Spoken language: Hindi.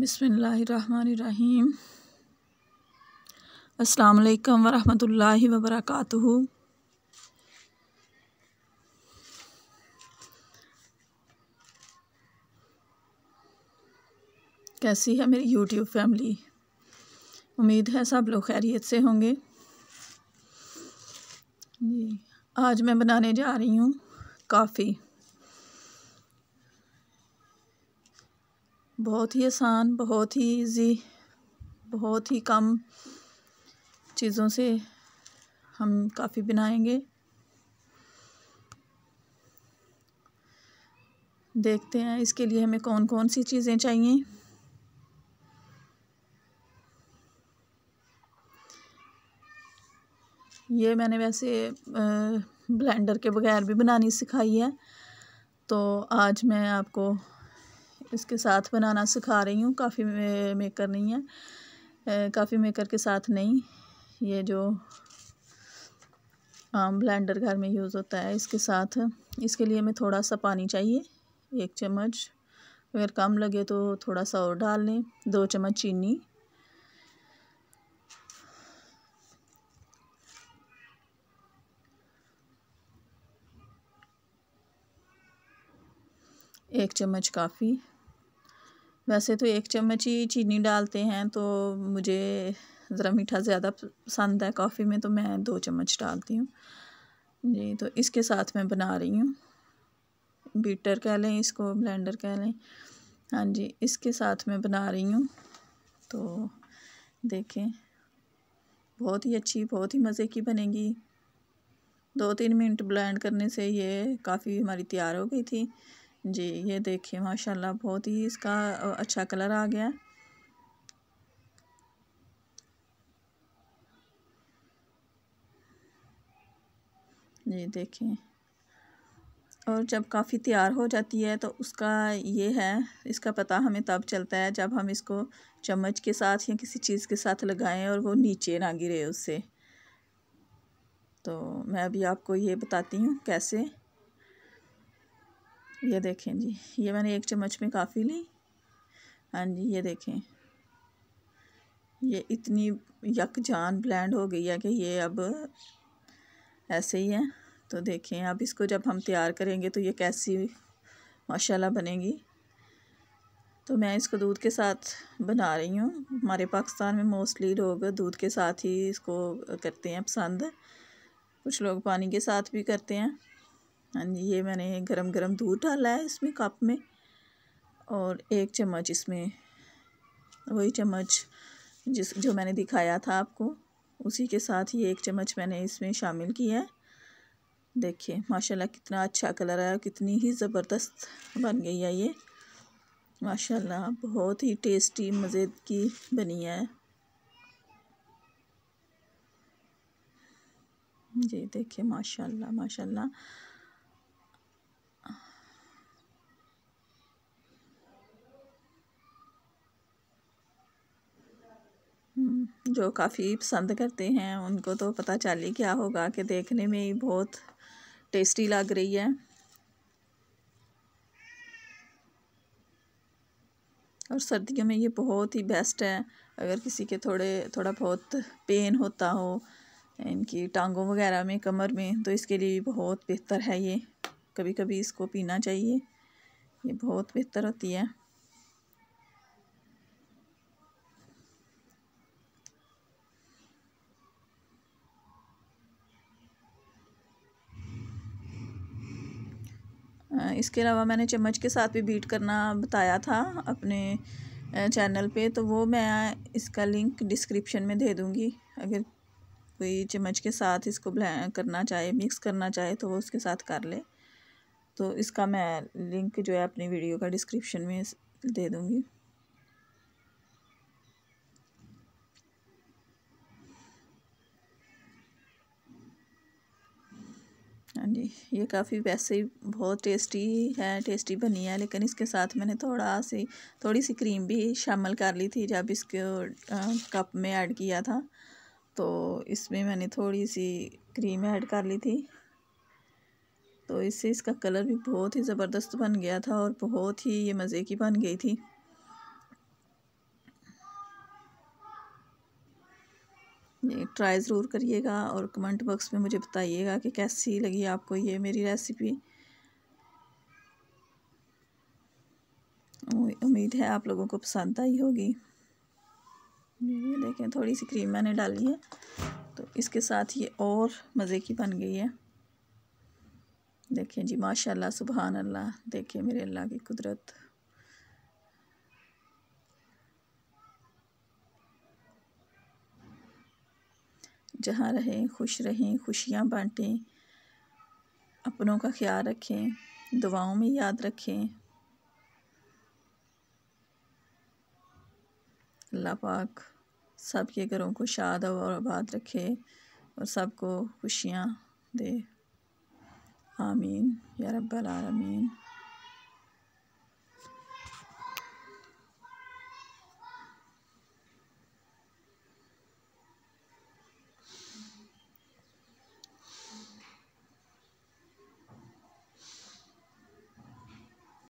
बिसमीम अल्लाम वरहमल वबरक कैसी है मेरी यूट्यूब फैमिली उम्मीद है सब लोग खैरियत से होंगे जी आज मैं बनाने जा रही हूँ काफ़ी बहुत ही आसान बहुत ही इजी बहुत ही कम चीज़ों से हम काफ़ी बनाएंगे देखते हैं इसके लिए हमें कौन कौन सी चीज़ें चाहिए ये मैंने वैसे ब्लेंडर के बगैर भी बनानी सिखाई है तो आज मैं आपको इसके साथ बनाना सिखा रही हूँ काफ़ी मेकर नहीं है काफ़ी मेकर के साथ नहीं ये जो आम ब्लेंडर घर में यूज़ होता है इसके साथ इसके लिए हमें थोड़ा सा पानी चाहिए एक चम्मच अगर कम लगे तो थोड़ा सा और डाल लें दो चम्मच चीनी एक चम्मच काफ़ी वैसे तो एक चम्मच ही चीनी डालते हैं तो मुझे ज़रा मीठा ज़्यादा पसंद है कॉफ़ी में तो मैं दो चम्मच डालती हूँ जी तो इसके साथ मैं बना रही हूँ बीटर कह लें इसको ब्लेंडर कह लें हाँ जी इसके साथ मैं बना रही हूँ तो देखें बहुत ही अच्छी बहुत ही मज़े की बनेगी दो तीन मिनट ब्लेंड करने से ये काफ़ी हमारी तैयार हो गई थी जी ये देखिए माशाल्लाह बहुत ही इसका अच्छा कलर आ गया जी देखिए और जब काफ़ी तैयार हो जाती है तो उसका ये है इसका पता हमें तब चलता है जब हम इसको चम्मच के साथ या किसी चीज़ के साथ लगाएं और वो नीचे ना गिरे उससे तो मैं अभी आपको ये बताती हूँ कैसे ये देखें जी ये मैंने एक चम्मच में काफ़ी ली हाँ जी ये देखें ये इतनी यकजान ब्लेंड हो गई है कि ये अब ऐसे ही है तो देखें अब इसको जब हम तैयार करेंगे तो ये कैसी माशाल्लाह बनेगी तो मैं इसको दूध के साथ बना रही हूँ हमारे पाकिस्तान में मोस्टली लोग दूध के साथ ही इसको करते हैं पसंद कुछ लोग पानी के साथ भी करते हैं हाँ जी ये मैंने गरम गरम दूध डाला है इसमें कप में और एक चम्मच इसमें वही चम्मच जिस जो मैंने दिखाया था आपको उसी के साथ ही एक चम्मच मैंने इसमें शामिल किया है देखिए माशाल्लाह कितना अच्छा कलर आया कितनी ही ज़बरदस्त बन गई है ये माशाल्लाह बहुत ही टेस्टी मज़े की बनी है जी देखिए माशाल्लाह माशाल्लाह जो काफ़ी पसंद करते हैं उनको तो पता चल ही क्या होगा कि देखने में ही बहुत टेस्टी लग रही है और सर्दियों में ये बहुत ही बेस्ट है अगर किसी के थोड़े थोड़ा बहुत पेन होता हो इनकी टांगों वगैरह में कमर में तो इसके लिए बहुत बेहतर है ये कभी कभी इसको पीना चाहिए ये बहुत बेहतर होती है इसके अलावा मैंने चम्मच के साथ भी बीट करना बताया था अपने चैनल पे तो वो मैं इसका लिंक डिस्क्रिप्शन में दे दूँगी अगर कोई चम्मच के साथ इसको करना चाहे मिक्स करना चाहे तो वो उसके साथ कर ले तो इसका मैं लिंक जो है अपनी वीडियो का डिस्क्रिप्शन में दे दूँगी हाँ जी ये काफ़ी वैसे ही बहुत टेस्टी है टेस्टी बनी है लेकिन इसके साथ मैंने थोड़ा सी थोड़ी सी क्रीम भी शामिल कर ली थी जब इसके कप में ऐड किया था तो इसमें मैंने थोड़ी सी क्रीम ऐड कर ली थी तो इससे इसका कलर भी बहुत ही ज़बरदस्त बन गया था और बहुत ही ये मज़े की बन गई थी ट्राई ज़रूर करिएगा और कमेंट बॉक्स में मुझे बताइएगा कि कैसी लगी आपको ये मेरी रेसिपी उम्मीद है आप लोगों को पसंद आई होगी ये देखें थोड़ी सी क्रीम मैंने डाली है तो इसके साथ ये और मज़े की बन गई है देखें जी माशाल्लाह सुबहान अल्लाह देखें मेरे अल्लाह की कुदरत जहाँ रहें खुश रहें खुशियाँ बाँटें अपनों का ख्याल रखें दुआओं में याद रखें अल्लाह पाक सब के घरों को शाद और आबाद रखे और सबको खुशियाँ दे आमीन या रब्बल आलमीन